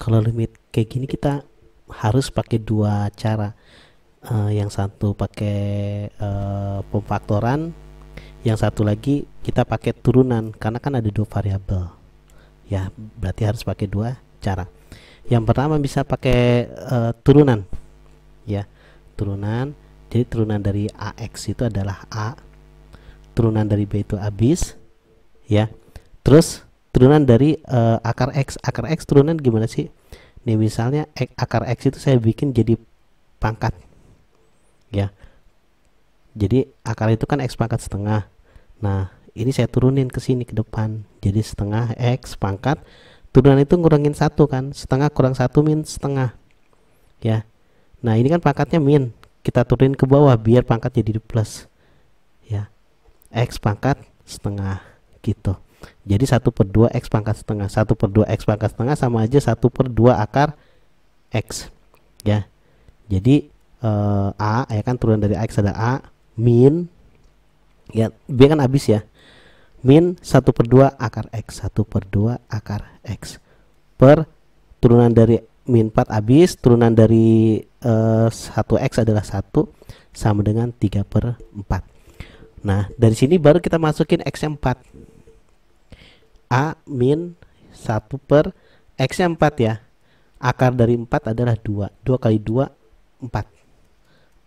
kalau limit kayak gini kita harus pakai dua cara uh, yang satu pakai uh, eh, pemfaktoran yang satu lagi kita pakai turunan karena kan ada dua variabel ya berarti harus pakai dua cara yang pertama bisa pakai uh, turunan ya turunan jadi turunan dari AX itu adalah A turunan dari B itu abis ya terus turunan dari uh, akar x akar x turunan gimana sih nih misalnya x, akar x itu saya bikin jadi pangkat ya jadi akar itu kan x pangkat setengah nah ini saya turunin ke sini ke depan jadi setengah x pangkat turunan itu ngurangin satu kan setengah kurang satu min setengah ya nah ini kan pangkatnya min kita turunin ke bawah biar pangkat jadi plus ya x pangkat setengah gitu jadi 1 per 2 X pangkat setengah. 1 per 2 X pangkat setengah sama aja 1 per 2 akar X. Ya. Jadi eh, A, ya kan turunan dari X ada A, min, ya B kan habis ya. Min 1 per 2 akar X. 1 per 2 akar X. Per turunan dari min 4 habis, turunan dari eh, 1X adalah 1 sama dengan 3 per 4. Nah, dari sini baru kita masukin X4 A min 1 per X nya 4 ya akar dari 4 adalah 2 2 kali 2 4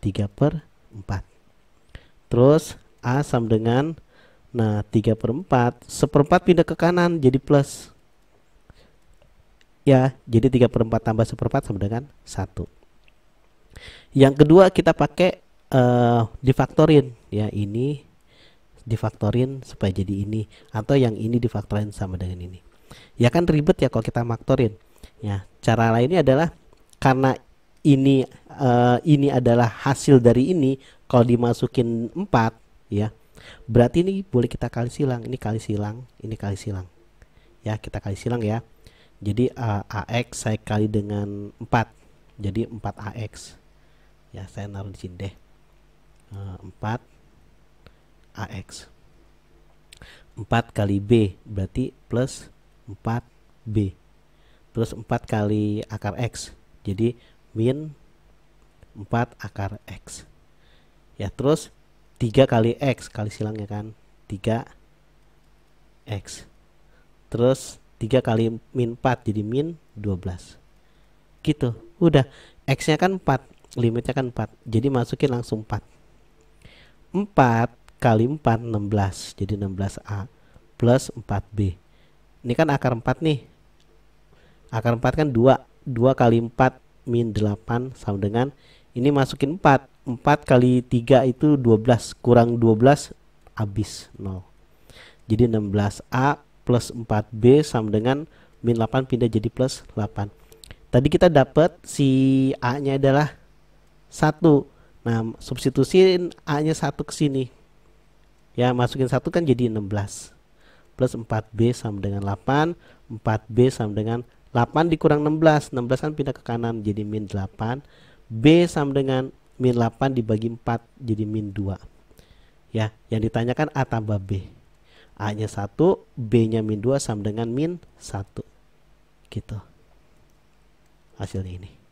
3 per 4 terus A sama dengan nah 3 per 4 seperempat pindah ke kanan jadi plus ya jadi 3 per 4 tambah seperempat sama dengan 1 yang kedua kita pakai uh, difaktorin ya ini difaktorin supaya jadi ini atau yang ini difaktorin sama dengan ini ya kan ribet ya kalau kita maktorin ya cara lainnya adalah karena ini uh, ini adalah hasil dari ini kalau dimasukin 4 ya berarti ini boleh kita kali silang ini kali silang ini kali silang ya kita kali silang ya jadi uh, AX saya kali dengan 4 jadi 4 AX ya saya naruh di sini deh uh, eh, 4 AX. 4 kali B berarti plus 4B. Plus 4 kali akar X. Jadi min 4 akar X. Ya terus 3 kali X kali silangnya kan. 3 X. Terus 3 kali min 4 jadi min 12 gitu udah X nya kan 4 limitnya kan 4 jadi masukin langsung 4 4 kali 4 16 jadi 16A plus 4B ini kan akar 4 nih akar 4 kan 2 2 kali 4 min 8 sama dengan ini masukin 4 4 kali 3 itu 12 kurang 12 habis 0 jadi 16A plus 4B sama dengan min 8 pindah jadi plus 8 tadi kita dapat si A nya adalah 1 nah substitusi A nya 1 ke sini ya masukin satu kan jadi 16 plus 4B sama dengan 8 4B sama dengan 8 dikurang 16 16 kan pindah ke kanan jadi min 8 B sama dengan min 8 dibagi 4 jadi min 2 ya yang ditanyakan A tambah B A nya 1 B nya min 2 sama dengan min 1 gitu hasilnya ini